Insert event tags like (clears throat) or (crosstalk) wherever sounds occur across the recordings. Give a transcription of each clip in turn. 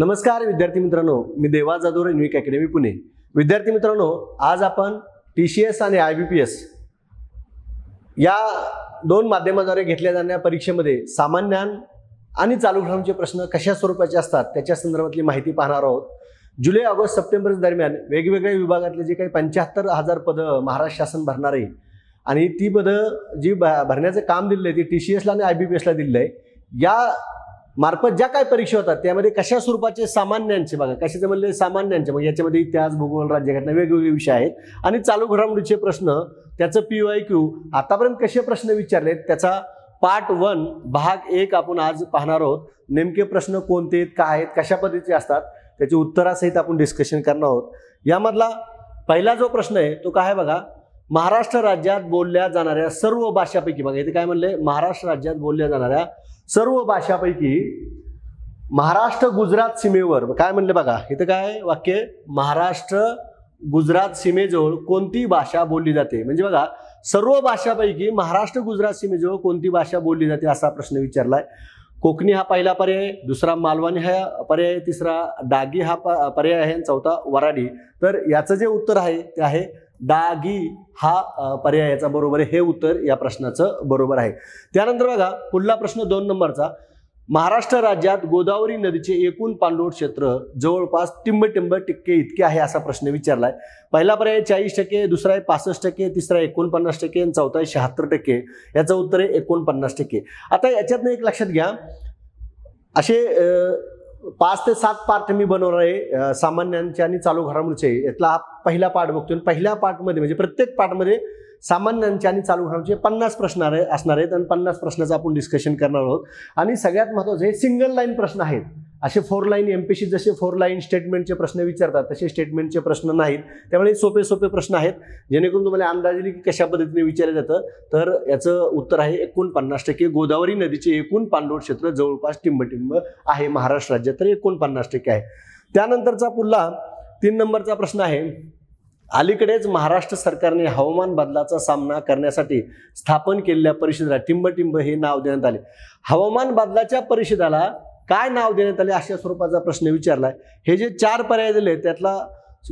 नमस्कार विद्यार्थी मित्रांनो मी देवा जाधव रेन्विक अकॅडमी पुणे विद्यार्थी मित्रांनो आज आपण टी सी एस आणि आय बी पी एस या दोन माध्यमाद्वारे घेतल्या जाणाऱ्या परीक्षेमध्ये सामान्य आणि चालू घडामोडीचे प्रश्न कशा स्वरूपाचे असतात त्याच्या संदर्भातली माहिती पाहणार आहोत जुलै ऑगस्ट सप्टेंबर दरम्यान वेगवेगळ्या विभागातले जे काही पंच्याहत्तर हजार पदं महाराष्ट्र शासन भरणार आहे आणि ती पदं जी भरण्याचं काम दिलेलं आहे ती टी सी एसला आणि आय बी पी एसला दिलं आहे या मार्फत ज्या काय परीक्षा होतात त्यामध्ये कशा स्वरूपाचे सामान्यांचे बघा कशाचे म्हणले सामान्यांचे मग याच्यामध्ये इतिहास भूगोल राज्यघटना वेगवेगळे विषय आहेत आणि चालू घडामोडीचे प्रश्न त्याचं पी वाय क्यू आतापर्यंत कसे प्रश्न विचारलेत त्याचा पार्ट वन भाग एक आपण आज पाहणार आहोत नेमके प्रश्न कोणते आहेत काय आहेत कशा पद्धतीचे असतात त्याचे उत्तरासहित आपण डिस्कशन करणार आहोत यामधला पहिला जो प्रश्न आहे तो काय बघा महाराष्ट्र राज्यात बोलल्या जाणाऱ्या सर्व भाषापैकी बघा इथे काय म्हणले महाराष्ट्र राज्यात बोलल्या जाणाऱ्या सर्व भाषापैकी महाराष्ट्र गुजरात सीमेवर काय म्हणले बघा इथं काय वाक्य महाराष्ट्र गुजरात सीमेजवळ कोणती भाषा बोलली जाते म्हणजे बघा सर्व भाषापैकी महाराष्ट्र गुजरात सीमेजवळ कोणती भाषा बोलली जाते असा प्रश्न विचारलाय कोकणी हा पहिला पर्याय दुसरा मालवणी हा पर्याय तिसरा डागी हा पर्याय आहे चौथा वराडी तर याचं जे उत्तर आहे ते आहे दागी हा पर्याय याचा बरोबर आहे हे उत्तर या प्रश्नाचं बरोबर आहे त्यानंतर बघा पुढला प्रश्न दोन नंबरचा महाराष्ट्र राज्यात गोदावरी नदीचे एकूण पाणलोट क्षेत्र जवळपास टिंब टिंब टक्के इतके आहे असा प्रश्न विचारलाय पहिला पर्याय चाळीस टक्के दुसरा आहे पासष्ट टक्के तिसरा एकोणपन्नास टक्के आणि चौथा आहे शहात्तर टक्के याचं उत्तर आहे एकोणपन्नास टक्के आता याच्यातनं एक लक्षात घ्या असे पाच ते सात पार्ट मी बनवणार आहे सामान्यांचे आणि चालू घडामोडीचे यातला पहिला पाठ बघतो पहिल्या पाठमध्ये म्हणजे प्रत्येक पाठमध्ये सामान्यांचे आणि चालू घडामोडीचे पन्नास प्रश्न असणार आहेत आणि पन्नास प्रश्नाचं आपण डिस्कशन करणार आहोत आणि सगळ्यात महत्त्वाचं हे सिंगल लाईन प्रश्न आहेत असे फोर लाईन एम पी जसे फोर लाईन स्टेटमेंटचे प्रश्न विचारतात तसे स्टेटमेंटचे प्रश्न नाहीत त्यामुळे सोपे सोपे प्रश्न आहेत जेणेकरून तुम्हाला येईल की कशा पद्धतीने विचारलं जातं तर याचं उत्तर आहे एकोणपन्नास टक्के गोदावरी नदीचे एकूण पांडोर क्षेत्र जवळपास टिंबटिंब आहे महाराष्ट्र राज्यात तर एकोणपन्नास टक्के आहे त्यानंतरचा पुढला तीन नंबरचा प्रश्न आहे अलीकडेच महाराष्ट्र सरकारने हवामान बदलाचा सामना करण्यासाठी स्थापन केलेल्या परिषदेला टिंबटिंब हे नाव देण्यात आले हवामान बदलाच्या परिषदेला काय नाव देण्यात आले अशा स्वरूपाचा प्रश्न विचारलाय हे जे चार पर्याय दिले त्यातला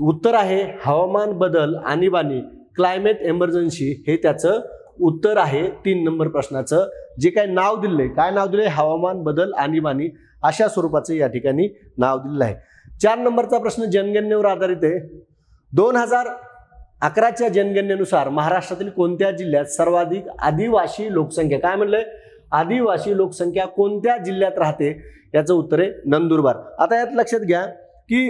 उत्तर आहे हवामान बदल आणीबाणी क्लायमेट एमर्जन्सी हे त्याचं उत्तर आहे तीन नंबर प्रश्नाचं जे काय नाव दिले काय नाव दिले हवामान बदल आणीबाणी अशा स्वरूपाचं या ठिकाणी नाव दिलेलं आहे चार नंबरचा प्रश्न जनगणनेवर आधारित आहे दोन हजार अकराच्या जनगणनेनुसार महाराष्ट्रातील कोणत्या जिल्ह्यात सर्वाधिक आदिवासी लोकसंख्या काय म्हणलंय आदिवासी लोकसंख्या कोणत्या जिल्ह्यात राहते याचं उत्तर आहे नंदुरबार आता यात लक्षात घ्या की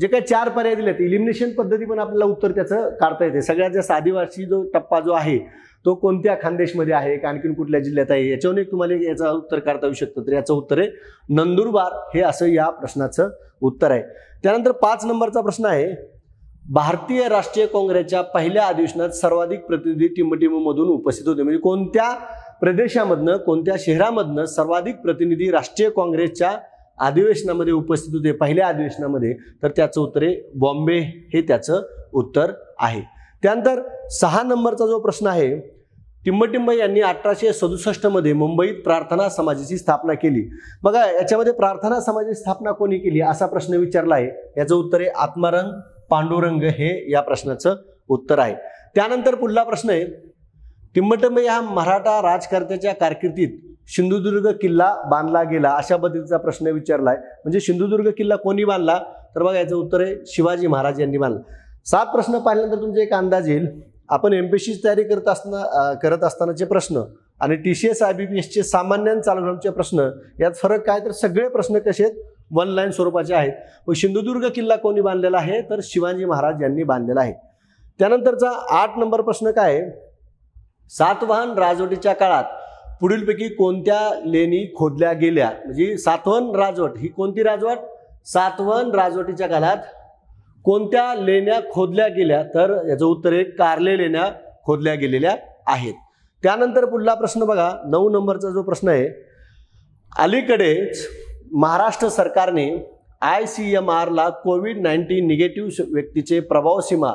जे काही चार पर्याय दिले आहेत इलिमिनेशन पद्धती पण आपल्याला उत्तर त्याचं काढता येते सगळ्यात जास्त आदिवासी जो टप्पा जो आहे तो कोणत्या खानदेशमध्ये आहे आणखीन कुठल्या जिल्ह्यात आहे याच्यावर एक तुम्हाला याचं उत्तर काढता येऊ शकतं तर याचं उत्तर आहे नंदुरबार हे असं या प्रश्नाचं उत्तर आहे त्यानंतर पाच नंबरचा प्रश्न आहे भारतीय राष्ट्रीय काँग्रेसच्या पहिल्या अधिवेशनात सर्वाधिक प्रतिनिधी टिंबटिंबमधून उपस्थित होते म्हणजे कोणत्या प्रदेशामधनं कोणत्या शहरामधनं सर्वाधिक प्रतिनिधी राष्ट्रीय काँग्रेसच्या अधिवेशनामध्ये उपस्थित होते पहिल्या अधिवेशनामध्ये तर त्याचं उत्तर आहे बॉम्बे हे त्याचं उत्तर आहे त्यानंतर सहा नंबरचा जो प्रश्न आहे टिंबटिंब यांनी अठराशे मध्ये मुंबईत प्रार्थना समाजाची स्थापना केली बघा याच्यामध्ये प्रार्थना समाजाची स्थापना कोणी केली असा प्रश्न विचारला आहे याचं उत्तर आहे आत्मारंग पांडुरंग हे या प्रश्नाचं उत्तर आहे त्यानंतर पुढला प्रश्न आहे तिंबटंब या मराठा राजकर्त्याच्या कारकिर्दीत सिंधुदुर्ग किल्ला बांधला गेला अशा पद्धतीचा प्रश्न विचारलाय म्हणजे सिंधुदुर्ग किल्ला कोणी बांधला तर बघा याचं उत्तर आहे शिवाजी महाराज यांनी बांधला सात प्रश्न पाहिल्यानंतर तुमचे एक अंदाज येईल आपण एम एमपीएससीची तयारी करत असताना करत असतानाचे प्रश्न आणि T C S I B P एसचे सामान्य प्रश्न यात फरक काय तर सगळे प्रश्न कसे आहेत वन लाईन स्वरूपाचे आहेत व सिंधुदुर्ग किल्ला कोणी बांधलेला आहे तर शिवाजी महाराज यांनी बांधलेला आहे त्यानंतरचा आठ नंबर प्रश्न काय सातवाहन राजवटीच्या काळात पुढीलपैकी कोणत्या लेणी खोदल्या गेल्या म्हणजे सातवन राजवट ही कोणती राजवट सातवन राजवटीच्या काळात कोणत्या लेण्या खोदल्या गेल्या तर याचं उत्तर आहे कारले लेण्या खोदल्या गेलेल्या आहेत त्यानंतर पुढला प्रश्न बघा नऊ नंबरचा जो प्रश्न आहे अलीकडेच महाराष्ट्र सरकारने आय सी एम आरला कोविड नाईन्टीन निगेटिव्ह व्यक्तीचे प्रभाव सीमा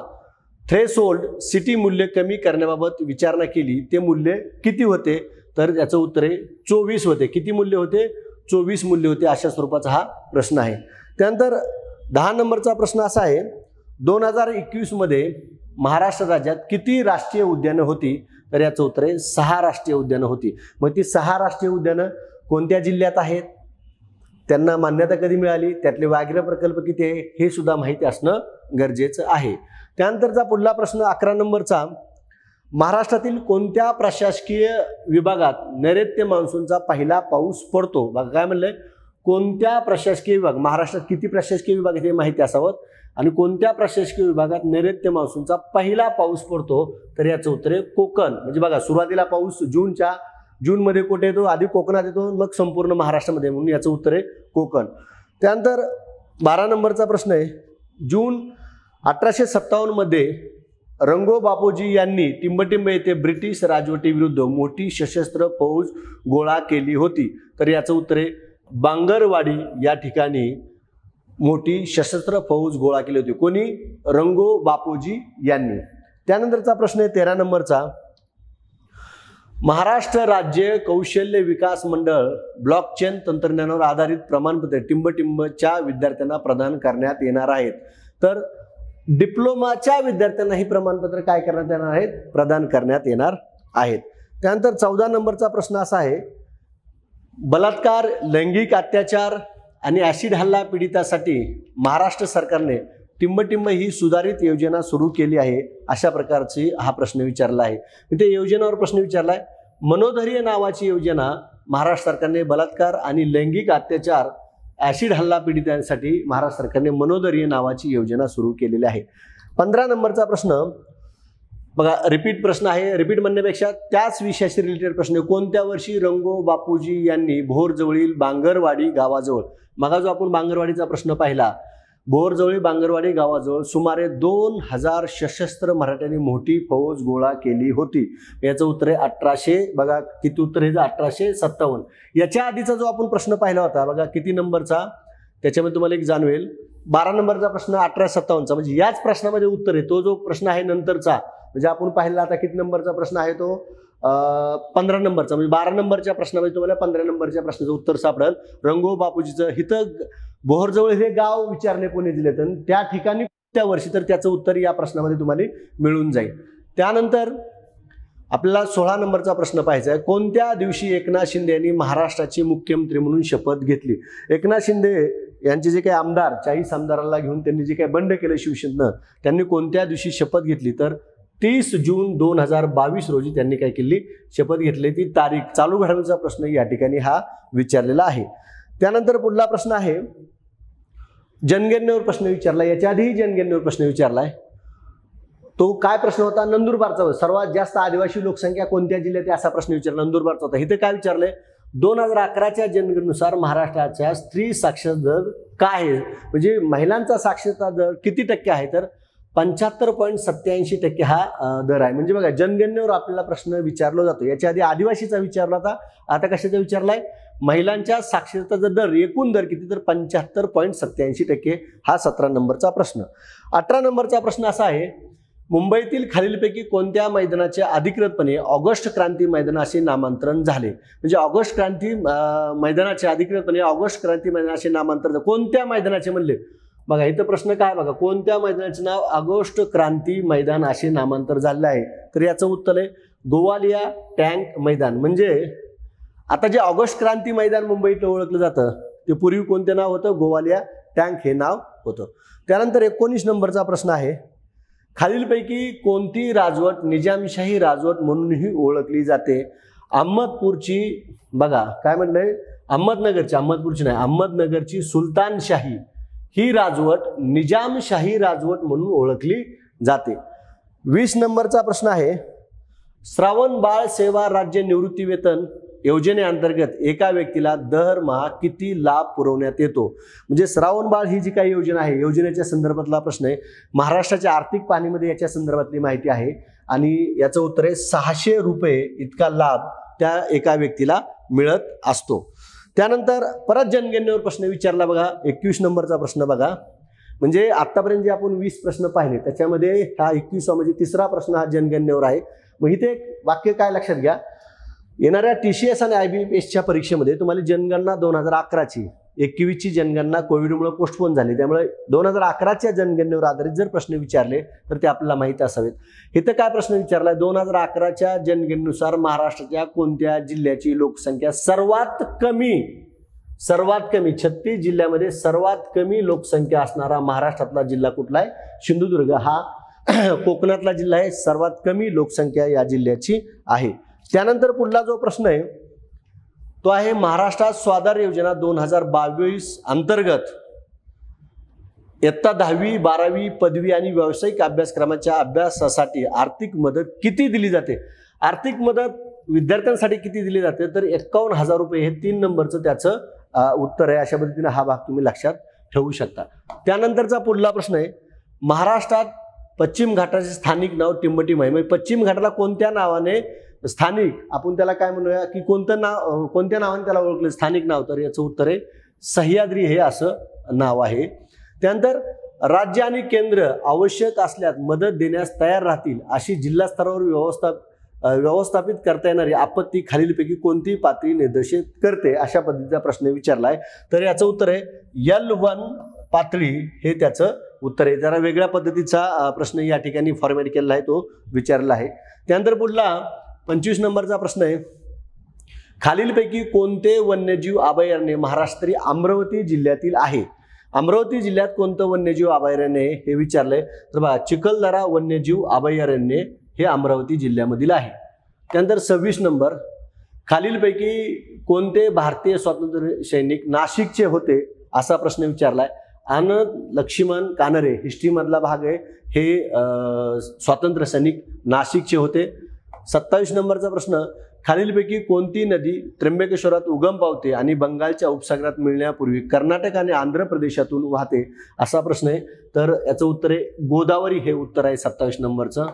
थ्रेसोल्ड सिटी मूल्य कमी करण्याबाबत विचारणा केली ते मूल्य किती होते तर याचं उत्तर आहे चोवीस होते किती मूल्य होते चोवीस मूल्य होते अशा स्वरूपाचा हा प्रश्न आहे त्यानंतर दहा नंबरचा प्रश्न असा आहे दोन हजार एकवीसमध्ये महाराष्ट्र राज्यात किती राष्ट्रीय उद्यानं होती तर याचं उत्तर आहे सहा राष्ट्रीय उद्यानं होती मग ती सहा राष्ट्रीय उद्यानं कोणत्या जिल्ह्यात आहेत त्यांना मान्यता कधी मिळाली त्यातले व्याघ्र प्रकल्प किती आहे हे सुद्धा माहिती असणं गरजेचं आहे त्यानंतरचा पुढला प्रश्न अकरा नंबरचा महाराष्ट्रातील कोणत्या प्रशासकीय विभागात नैऋत्य मान्सूनचा पहिला पाऊस पडतो बघा काय म्हणलंय कोणत्या प्रशासकीय विभाग महाराष्ट्रात किती प्रशासकीय विभाग हे माहिती असावं आणि कोणत्या प्रशासकीय विभागात नैऋत्य मान्सूनचा पहिला पाऊस पडतो तर याचं उत्तर आहे कोकण म्हणजे बघा सुरुवातीला पाऊस जूनच्या जूनमध्ये कुठे येतो आधी कोकणात येतो मग संपूर्ण महाराष्ट्रामध्ये म्हणून याचं उत्तर आहे कोकण त्यानंतर बारा नंबरचा प्रश्न आहे जून अठराशे सत्तावन्नमध्ये रंगो बापूजी यांनी टिंबटिंब येथे ब्रिटिश राजवटीविरुद्ध मोठी सशस्त्र फौज गोळा केली होती तर याचं उत्तर आहे बांगरवाडी या ठिकाणी मोठी सशस्त्र फौज गोळा केली होती कोणी रंगो बापूजी यांनी त्यानंतरचा प्रश्न आहे तेरा नंबरचा महाराष्ट्र राज्य कौशल्य विकास मंडळ ब्लॉकचेन तंत्रज्ञानावर आधारित प्रमाणपत्र टिंबटिंबच्या विद्यार्थ्यांना प्रदान करण्यात येणार आहेत तर डिप्लोमाच्या विद्यार्थ्यांना ही प्रमाणपत्र काय करण्यात येणार आहेत प्रदान करण्यात येणार आहेत त्यानंतर चौदा नंबरचा प्रश्न असा आहे बलात्कार लैंगिक अत्याचार आणि ऍसिड हल्ला पीडितासाठी महाराष्ट्र सरकारने टिंबटिंब ही सुधारित योजना सुरू केली आहे अशा प्रकारची हा प्रश्न विचारला आहे मी ते योजनावर प्रश्न विचारलाय आहे मनोधैर्य नावाची योजना महाराष्ट्र सरकारने बलात्कार आणि लैंगिक अत्याचार ऍसिड हल्ला पीडितांसाठी महाराष्ट्र सरकारने मनोधैर्य नावाची योजना सुरू केलेली आहे पंधरा नंबरचा प्रश्न बघा रिपीट प्रश्न आहे रिपीट म्हणण्यापेक्षा त्याच विषयाशी रिलेटेड प्रश्न कोणत्या वर्षी रंगो बापूजी यांनी भोरजवळील बांगरवाडी गावाजवळ मगा जो आपण बांगरवाडीचा प्रश्न पाहिला बोरजवळी बांगरवाडी गावाजवळ सुमारे दोन हजार सशस्त्र मराठ्यांनी मोठी फौज गोळा केली होती याचं उत्तर आहे अठराशे बघा किती उत्तर आहे अठराशे सत्तावन्न याच्या आधीचा जो आपण प्रश्न पाहिला होता बघा किती नंबरचा त्याच्यामध्ये तुम्हाला एक जाणवेल बारा नंबरचा प्रश्न अठराशे सत्तावन्नचा म्हणजे याच प्रश्नामध्ये उत्तर आहे तो जो प्रश्न आहे नंतरचा म्हणजे आपण पाहिला आता किती नंबरचा प्रश्न आहे तो पंधरा नंबरचा म्हणजे बारा नंबरच्या प्रश्नामध्ये तुम्हाला पंधरा नंबरच्या प्रश्नाचं उत्तर सापडल रंगो बापूजीचं हित बोहरजवळ हे गाव विचारले पुणे तर त्या ठिकाणी त्या वर्षी तर त्याचं उत्तर या प्रश्नामध्ये तुम्हाला मिळून जाईल त्यानंतर आपल्याला सोळा नंबरचा प्रश्न पाहायचा आहे कोणत्या दिवशी एकनाथ शिंदे यांनी महाराष्ट्राचे मुख्यमंत्री म्हणून शपथ घेतली एकनाथ शिंदे यांचे जे काही आमदार चाळीस आमदारांना घेऊन त्यांनी जे काही बंड केलं शिवसेनेनं त्यांनी कोणत्या दिवशी शपथ घेतली तर तीस जून दोन हजार बावीस रोजी त्यांनी काय केली शपथ घेतली ती तारीख चालू घडवण्याचा प्रश्न या ठिकाणी हा विचारलेला आहे त्यानंतर पुढला प्रश्न आहे जनगणनेवर प्रश्न विचारला याच्या आधीही जनगणनेवर प्रश्न विचारलाय तो काय प्रश्न होता नंदुरबारचा सर्वात जास्त आदिवासी लोकसंख्या कोणत्या जिल्ह्यात आहे असा प्रश्न विचारला नंदुरबारचा होता इथे काय विचारलंय दोन हजार अकराच्या जनगणनेनुसार महाराष्ट्राच्या स्त्री साक्षर दर काय आहे म्हणजे महिलांचा साक्षरता दर किती टक्के आहे तर पंच्याहत्तर पॉईंट सत्याऐंशी टक्के हा दर आहे म्हणजे बघा जनगणनेवर आपल्याला प्रश्न विचारला जातो याच्या आधी आदिवासीचा विचारला होता आता कशाचा विचारलाय महिलांच्या साक्षरतेचा दर एकूण दर किती तर पंच्याहत्तर पॉईंट सत्याऐंशी टक्के हा सतरा नंबरचा प्रश्न अठरा नंबरचा प्रश्न असा आहे मुंबईतील खालीलपैकी कोणत्या मैदानाचे अधिकृतपणे ऑगस्ट क्रांती मैदान असे नामांतरण झाले म्हणजे ऑगस्ट क्रांती मैदानाचे अधिकृतपणे ऑगस्ट क्रांती मैदानाचे नामांतरण कोणत्या मैदानाचे म्हणले बघा इथं प्रश्न काय बघा कोणत्या मैदानाचे नाव ऑगस्ट क्रांती मैदान असे नामांतर झालेलं आहे तर याचं उत्तर आहे गोवालिया टँक मैदान म्हणजे आता जे ऑगस्ट क्रांती मैदान मुंबईत ओळखलं जातं ते पूर्वी कोणते नाव होतं गोवालिया टँक हे नाव होतं त्यानंतर एकोणीस नंबरचा प्रश्न आहे खालीलपैकी कोणती राजवट निजामशाही राजवट म्हणूनही ओळखली जाते अहमदपूरची बघा काय म्हणलंय अहमदनगरची अहमदपूरची नाही अहमदनगरची सुलतानशाही ही राजवट निजामशाही राजवट म्हणून ओळखली जाते वीस नंबरचा प्रश्न आहे श्रावण बाळ सेवा राज्य निवृत्ती वेतन योजनेअंतर्गत एका व्यक्तीला दरमहा किती लाभ पुरवण्यात येतो म्हणजे श्रावण बाळ ही जी काही योजना आहे योजनेच्या संदर्भातला प्रश्न आहे महाराष्ट्राच्या आर्थिक पाहणीमध्ये याच्या संदर्भातली माहिती आहे आणि याचं उत्तर आहे सहाशे रुपये इतका लाभ त्या एका व्यक्तीला मिळत असतो त्यानंतर परत जनगणनेवर प्रश्न विचारला बघा एकवीस नंबरचा प्रश्न बघा म्हणजे आत्तापर्यंत जे आपण वीस प्रश्न पाहिले त्याच्यामध्ये हा एकवीसा म्हणजे तिसरा प्रश्न हा जनगणनेवर आहे मग इथे एक वाक्य काय लक्षात घ्या येणाऱ्या टी सी एस आणि आय बी एसच्या परीक्षेमध्ये तुम्हाला जनगणना दोन हजार अकराची एकवीसची जनगणना कोविडमुळे पोस्टपोन झाली त्यामुळे दोन हजार अकराच्या जनगणनेवर आधारित जर प्रश्न विचारले तर ते आपल्याला माहीत असावेत इथं काय प्रश्न विचारला दोन हजार अकराच्या जनगणनेनुसार महाराष्ट्राच्या कोणत्या जिल्ह्याची लोकसंख्या सर्वात कमी सर्वात कमी छत्तीस जिल्ह्यामध्ये सर्वात कमी लोकसंख्या असणारा महाराष्ट्रातला जिल्हा कुठला आहे सिंधुदुर्ग हा (clears throat) कोकणातला जिल्हा आहे सर्वात कमी लोकसंख्या या जिल्ह्याची आहे त्यानंतर पुढला जो प्रश्न आहे तो आहे महाराष्ट्रात स्वाधार योजना दोन हजार बावीस अंतर्गत इयत्ता दहावी बारावी पदवी आणि व्यावसायिक अभ्यासक्रमाच्या अभ्यासासाठी आर्थिक मदत किती दिली जाते आर्थिक मदत विद्यार्थ्यांसाठी किती दिली जाते तर एक्कावन्न हजार रुपये हे तीन नंबरचं त्याचं उत्तर आहे अशा पद्धतीने हा भाग तुम्ही लक्षात ठेवू शकता त्यानंतरचा पुढला प्रश्न आहे महाराष्ट्रात पश्चिम घाटाचे स्थानिक नाव टिंबटिम आहे म्हणजे पश्चिम घाटाला कोणत्या नावाने स्थानिक आपण त्याला काय म्हणूया की कोणतं नाव कोणत्या नावाने त्याला ओळखले स्थानिक नाव तर याचं उत्तर आहे सह्याद्री हे असं नाव आहे त्यानंतर राज्य आणि केंद्र आवश्यक असल्यास मदत देण्यास तयार राहतील अशी जिल्हा स्तरावर व्यवस्था व्यवस्थापित करता येणारी आपत्ती खालीलपैकी कोणती पातळी निर्देशित करते अशा पद्धतीचा प्रश्न विचारला आहे तर याचं उत्तर आहे यल वन पातळी हे त्याचं उत्तर आहे जरा वेगळ्या पद्धतीचा प्रश्न या ठिकाणी फॉर्मॅट केलेला आहे तो विचारला आहे त्यानंतर पुढला पंचवीस नंबरचा प्रश्न आहे खालीलपैकी कोणते वन्यजीव अभयारण्य महाराष्ट्रातील अमरावती जिल्ह्यातील आहे अमरावती जिल्ह्यात कोणतं वन्यजीव अभयारण्य आहे हे विचारलंय तर बघा चिखलदरा वन्यजीव अभयारण्य हे अमरावती जिल्ह्यामधील आहे त्यानंतर सव्वीस नंबर खालीलपैकी कोणते भारतीय स्वातंत्र्य सैनिक नाशिकचे होते असा प्रश्न विचारलाय आनंद लक्ष्मण कानरे हिस्ट्रीमधला भाग आहे हे स्वातंत्र्य सैनिक नाशिकचे होते सत्तावीस नंबरचा प्रश्न खालीलपैकी कोणती नदी त्र्यंबकेश्वरात उगम पावते आणि बंगालच्या उपसागरात मिळण्यापूर्वी कर्नाटक आणि आंध्र प्रदेशातून वाहते असा प्रश्न आहे तर याचं उत्तर आहे गोदावरी हे उत्तर आहे सत्तावीस नंबरचं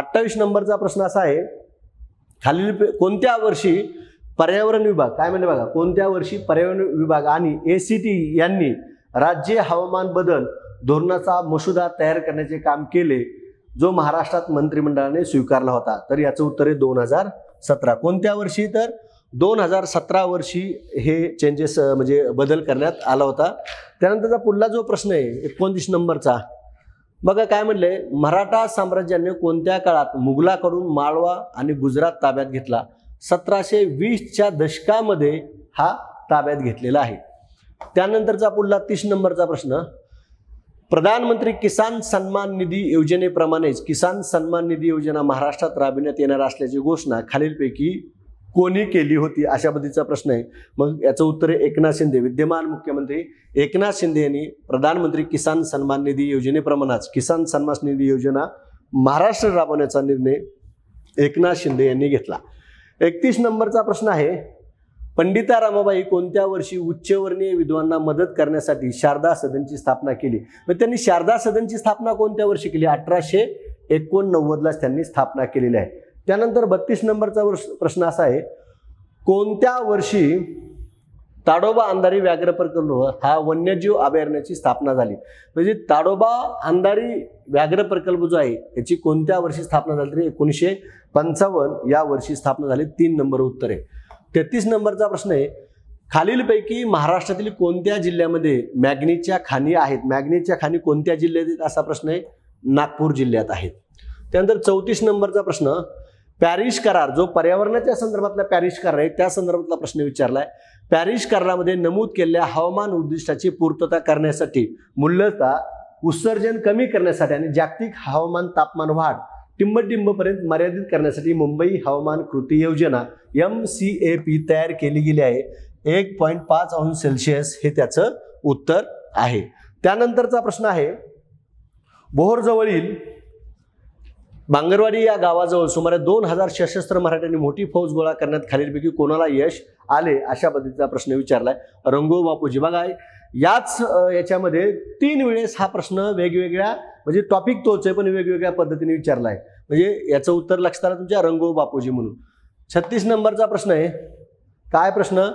अठ्ठावीस नंबरचा प्रश्न असा आहे खालील कोणत्या वर्षी पर्यावरण विभाग काय म्हणजे बघा कोणत्या वर्षी पर्यावरण विभाग आणि ए यांनी राज्य हवामान बदल धोरणाचा मसुदा तयार करण्याचे काम केले जो महाराष्ट्रात मंत्रिमंडळाने स्वीकारला होता तर याचं उत्तर आहे दोन हजार सतरा कोणत्या वर्षी तर दोन हजार सतरा वर्षी हे चेंजेस म्हणजे बदल करण्यात आला होता त्यानंतरचा पुढला जो प्रश्न आहे एकोणतीस नंबरचा बघा काय म्हटलंय मराठा साम्राज्याने कोणत्या काळात मुघलाकडून माळवा आणि गुजरात ताब्यात घेतला सतराशे वीसच्या दशकामध्ये हा ताब्यात घेतलेला आहे त्यानंतरचा पुढला तीस नंबरचा प्रश्न प्रधानमंत्री किसान सन्मान निधी योजनेप्रमाणेच किसान सन्मान निधी योजना महाराष्ट्रात राबविण्यात येणार असल्याची घोषणा खालीलपैकी कोणी केली होती अशा पद्धतीचा प्रश्न आहे मग याचं उत्तर आहे एकनाथ शिंदे विद्यमान मुख्यमंत्री एकनाथ शिंदे यांनी प्रधानमंत्री किसान सन्मान निधी योजनेप्रमाणेच किसान सन्मान निधी योजना महाराष्ट्र राबवण्याचा निर्णय एकनाथ शिंदे यांनी घेतला एकतीस नंबरचा प्रश्न आहे पंडिता रामाबाई कोणत्या वर्षी उच्चवर्णीय विद्वांना मदत करण्यासाठी शारदा सदनची स्थापना केली मग त्यांनी शारदा सदनची स्थापना कोणत्या वर्षी केली अठराशे एकोणनव्वदलाच त्यांनी स्थापना केलेली आहे त्यानंतर बत्तीस नंबरचा प्रश्न असा आहे कोणत्या वर्षी ताडोबा अंधारी व्याघ्र प्रकल्प हा वन्यजीव अभयारण्याची स्थापना झाली म्हणजे ताडोबा अंधारी व्याघ्र प्रकल्प जो आहे याची कोणत्या वर्षी स्थापना झाली तरी एकोणीसशे पंचावन्न या वर्षी स्थापना झाली तीन नंबर उत्तर आहे तेहतीस नंबरचा प्रश्न आहे खालीलपैकी महाराष्ट्रातील कोणत्या जिल्ह्यामध्ये मॅग्नीच्या खाणी आहेत मॅग्नीच्या खाणी कोणत्या जिल्ह्यात आहेत असा प्रश्न आहे नागपूर जिल्ह्यात आहेत त्यानंतर चौतीस नंबरचा प्रश्न पॅरिस करार जो पर्यावरणाच्या संदर्भातला पॅरिस करार आहे त्या संदर्भातला प्रश्न विचारलाय पॅरिस करारामध्ये नमूद केलेल्या हवामान उद्दिष्टाची पूर्तता करण्यासाठी मूलतः उत्सर्जन कमी करण्यासाठी आणि जागतिक हवामान तापमान वाढ टिंबटिंबपर्यंत मर्यादित करण्यासाठी मुंबई हवामान कृती योजना एम सी ए पी तयार केली गेली आहे एक पॉईंट पाच अंश सेल्सिअस हे त्याचं उत्तर आहे त्यानंतरचा प्रश्न आहे बोहोरजवळील बांगरवाडी या गावाजवळ सुमारे दोन हजार सशस्त्र मराठ्यांनी मोठी फौज गोळा करण्यात खालीलपैकी कोणाला यश आले अशा पद्धतीचा प्रश्न विचारलाय रंगो बापूजी बघा याच याच्यामध्ये तीन वेळेस हा प्रश्न वेगवेगळ्या म्हणजे टॉपिक तोच आहे पण वेगवेगळ्या पद्धतीने विचारला आहे म्हणजे याचं उत्तर लक्षात आलं तुमच्या रंगो बापूजी म्हणून छत्तीस नंबरचा प्रश्न आहे काय प्रश्न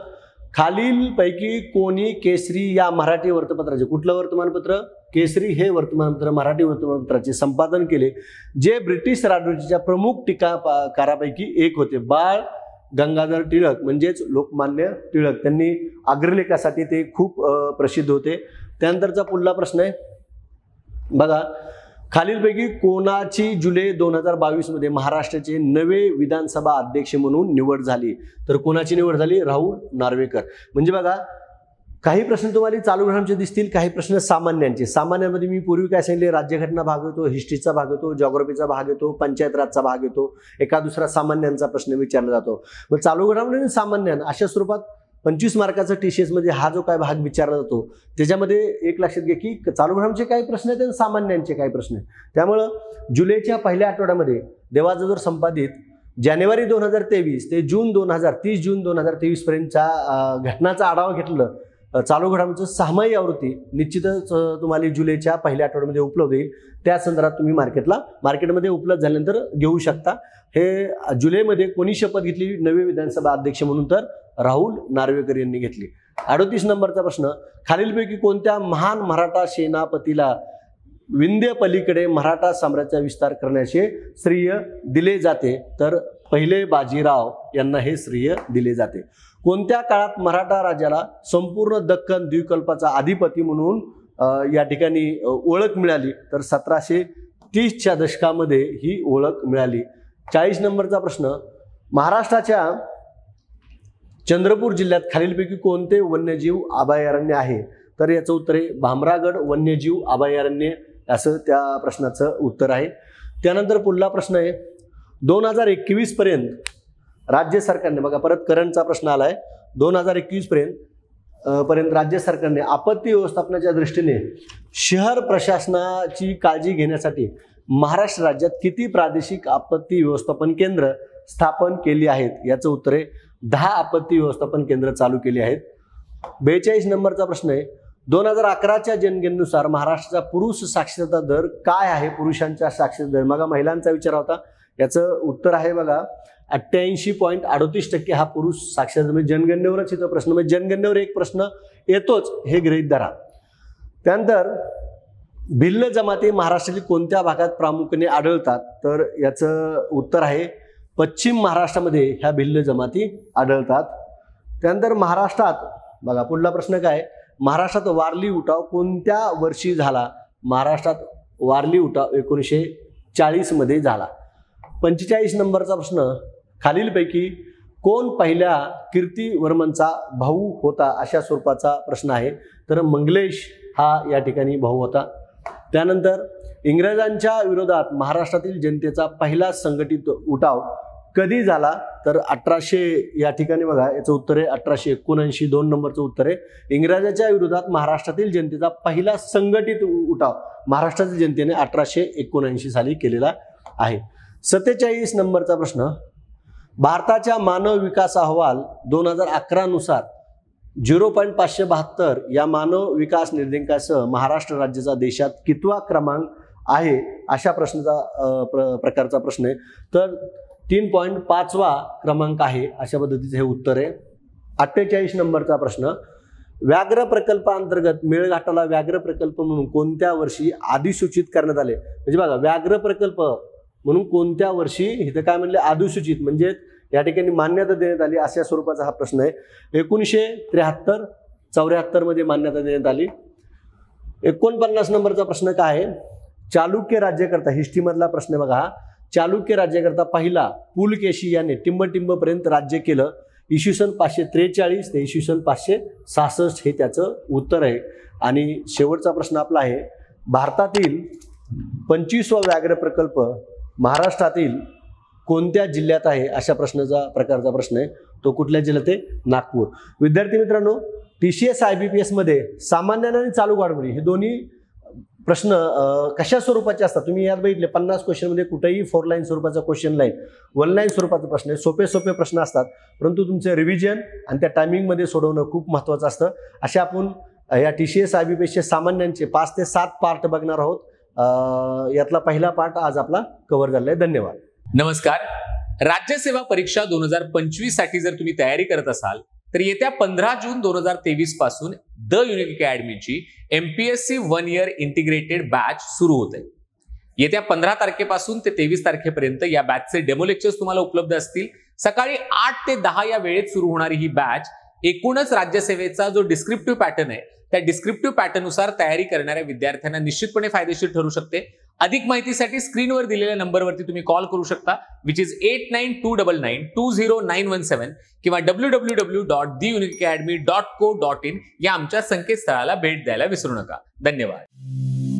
खालीलपैकी कोणी केसरी या मराठी वर्तमानपत्राचे कुठलं वर्तमानपत्र केसरी हे वर्तमानपत्र मराठी वर्तमानपत्राचे संपादन केले जे ब्रिटिश राजवटीच्या प्रमुख टीकाकारापैकी एक होते बाळ गंगाधर टिळक म्हणजेच लोकमान्य टिळक त्यांनी अग्रलेखासाठी ते खूप प्रसिद्ध होते त्यानंतरचा पुढला प्रश्न आहे बघा खालीलपैकी कोणाची जुलै दोन हजार बावीसमध्ये महाराष्ट्राचे नवे विधानसभा अध्यक्ष म्हणून निवड झाली तर कोणाची निवड झाली राहुल नार्वेकर म्हणजे बघा काही प्रश्न तुम्हाला चालू घडामोडीचे दिसतील काही प्रश्न सामान्यांचे सामान्यांमध्ये मी पूर्वी काय सांगितले राज्यघटना भाग येतो हिस्ट्रीचा भाग येतो जॉग्रफीचा भाग येतो पंचायत राजचा भाग येतो एका दुसरा सामान्यांचा प्रश्न विचारला जातो मग चालू घडामोडी सामान्यान अशा स्वरूपात पंचवीस मार्काचा टी सी एसमध्ये हा जो काय भाग विचारला जातो त्याच्यामध्ये एक लक्षात घ्या की चालू चालूभ्रामचे काय प्रश्न आहेत आणि सामान्यांचे काय प्रश्न आहेत त्यामुळं जुलैच्या पहिल्या आठवड्यामध्ये जर संपादित जानेवारी दोन हजार तेवीस ते जून दोन हजार तीस जून दोन हजार तेवीसपर्यंतच्या घटनाचा आढावा घेतलं चालू घडामोडीचं सहामाही आवृत्ती निश्चितच तुम्हाला जुलैच्या पहिल्या आठवड्यामध्ये उपलब्ध येईल त्या संदर्भात तुम्ही मार्केटला मार्केटमध्ये उपलब्ध झाल्यानंतर घेऊ शकता हे जुलैमध्ये कोणी शपथ घेतली नवे विधानसभा अध्यक्ष म्हणून तर राहुल नार्वेकर यांनी घेतली अडतीस नंबरचा प्रश्न खालीलपैकी कोणत्या महान मराठा सेनापतीला विंध्य पलीकडे मराठा साम्राज्याचा विस्तार करण्याचे श्रेय दिले जाते तर पहिले बाजीराव यांना हे श्रेय दिले जाते कोणत्या काळात मराठा राजाला संपूर्ण दख्खन द्विकल्पाचा अधिपती म्हणून या ठिकाणी ओळख मिळाली तर सतराशे तीसच्या दशकामध्ये ही ओळख मिळाली चाळीस नंबरचा प्रश्न महाराष्ट्राच्या चंद्रपूर जिल्ह्यात खालीलपैकी कोणते वन्यजीव अभयारण्य आहे तर याचं उत्तर आहे भामरागड वन्यजीव अभयारण्य असं त्या प्रश्नाचं उत्तर आहे त्यानंतर पुढला प्रश्न आहे दोन हजार एकवीसपर्यंत राज्य सरकारने बघा परत करंटचा प्रश्न आलाय दोन हजार एकवीस पर्यंत पर्यंत राज्य सरकारने आपत्ती व्यवस्थापनाच्या दृष्टीने शहर प्रशासनाची काळजी घेण्यासाठी महाराष्ट्र राज्यात किती प्रादेशिक आपत्ती व्यवस्थापन केंद्र स्थापन केली आहेत याचं उत्तर आहे दहा आपत्ती व्यवस्थापन केंद्र चालू केली आहेत बेचाळीस नंबरचा प्रश्न आहे दोन हजार अकराच्या जनगणनेनुसार महाराष्ट्राचा पुरुष साक्षरता दर काय आहे पुरुषांच्या साक्षरता दर मग महिलांचा विचार होता याचं उत्तर आहे बघा अठ्ठ्याऐंशी पॉईंट अडतीस टक्के हा पुरुष साक्षरता म्हणजे जनगणनेवरच इथं प्रश्न म्हणजे जनगणनेवर एक प्रश्न येतोच हे गृहित धरा त्यानंतर भिल्ल जमाती महाराष्ट्रातील कोणत्या भागात प्रामुख्याने आढळतात तर याचं उत्तर आहे पश्चिम महाराष्ट्रामध्ये ह्या भिल्ल जमाती आढळतात त्यानंतर महाराष्ट्रात बघा पुढला प्रश्न काय महाराष्ट्रात वारली उठाव कोणत्या वर्षी झाला महाराष्ट्रात वारली उठाव एकोणीसशे चाळीसमध्ये झाला पंचेचाळीस नंबरचा प्रश्न खालीलपैकी कोण पहिल्या वर्मनचा भाऊ होता अशा स्वरूपाचा प्रश्न आहे तर मंगलेश हा या ठिकाणी भाऊ होता त्यानंतर इंग्रजांच्या विरोधात महाराष्ट्रातील जनतेचा पहिला संघटित उठाव कधी झाला तर अठराशे या ठिकाणी बघा याचं उत्तर आहे अठराशे एकोणऐंशी दोन नंबरचं उत्तर आहे इंग्रजाच्या विरोधात महाराष्ट्रातील जनतेचा पहिला संघटित उठाव महाराष्ट्रातील जनतेने अठराशे एकोणऐंशी साली केलेला आहे सत्तेचाळीस नंबरचा प्रश्न भारताच्या मानव विकास अहवाल दोन हजार अकरानुसार झिरो पॉईंट पाचशे बहात्तर या मानव विकास निर्देशकासह महाराष्ट्र राज्याचा देशात कितवा क्रमांक आहे अशा प्रश्नाचा प्र प्रकारचा प्रश्न आहे तर तीन पॉईंट पाचवा क्रमांक आहे अशा पद्धतीचं हे उत्तर आहे अठ्ठेचाळीस नंबरचा प्रश्न व्याघ्र प्रकल्पांतर्गत मेळघाटाला व्याघ्र प्रकल्प म्हणून कोणत्या वर्षी अधिसूचित करण्यात आले म्हणजे बघा व्याघ्र प्रकल्प म्हणून कोणत्या वर्षी इथं काय म्हणले अधिसूचित म्हणजे या ठिकाणी मान्यता देण्यात आली अशा स्वरूपाचा हा प्रश्न आहे एकोणीसशे त्र्याहत्तर चौऱ्याहत्तरमध्ये मान्यता देण्यात आली एकोणपन्नास नंबरचा प्रश्न काय आहे चालुक्य राज्यकर्ता हिस्ट्रीमधला प्रश्न बघा हा चालुक्य राज्यकर्ता पहिला पुलकेशी याने टिंबटिंबपर्यंत राज्य केलं इसवी सन पाचशे त्रेचाळीस ते इसवी सन पाचशे सहासष्ट हे त्याचं उत्तर आहे आणि शेवटचा प्रश्न आपला आहे भारतातील पंचवीसवा व्याघ्र प्रकल्प महाराष्ट्रातील कोणत्या जिल्ह्यात आहे अशा प्रश्नाचा प्रकारचा प्रश्न आहे तो कुठल्या जिल्ह्यात आहे नागपूर विद्यार्थी मित्रांनो T C S I B P एसमध्ये सामान्यानं आणि चालू वाढवणी हे दोन्ही प्रश्न कशा स्वरूपाचे असतात तुम्ही यात बघितले पन्नास क्वेश्चनमध्ये कुठेही फोर लाईन स्वरूपाचा क्वेश्चन लाईन वन लाईन स्वरूपाचा प्रश्न आहे सोपे सोपे प्रश्न असतात परंतु तुमचं रिव्हिजन आणि त्या टायमिंगमध्ये सोडवणं खूप महत्त्वाचं असतं अशा आपण या T C S I B P एसचे सामान्यांचे पाच ते सात पार्ट बघणार आहोत यातला पहिला पार्ट आज आपला कव्हर झालाय धन्यवाद नमस्कार राज्यसेवा परीक्षा दोन हजार पंचवीस साठी जर तुम्ही तयारी करत असाल तर येत्या पंधरा जून दोन हजार तेवीस पासून द युनिक अकॅडमीची MPSC one year integrated batch सुरू होत आहे येत्या पंधरा तारखेपासून ते तेवीस तारखेपर्यंत या बॅचचे डेमो लेक्चर्स तुम्हाला उपलब्ध असतील सकाळी आठ ते दहा या वेळेत सुरू होणारी ही बॅच एकूणच राज्यसेवेचा जो डिस्क्रिप्टिव्ह पॅटर्न आहे त्या डिस्क्रिप्टिव्ह पॅटर्ननुसार तयारी करणाऱ्या विद्यार्थ्यांना निश्चितपणे फायदेशीर ठरू शकते अधिक माहितीसाठी स्क्रीनवर दिलेल्या नंबरवरती तुम्ही कॉल करू शकता which is eight nine two double nine two zero nine one seven किंवा W W W dot the unique academy dot co dot in या आमच्या संकेतस्थळाला भेट द्यायला विसरू नका धन्यवाद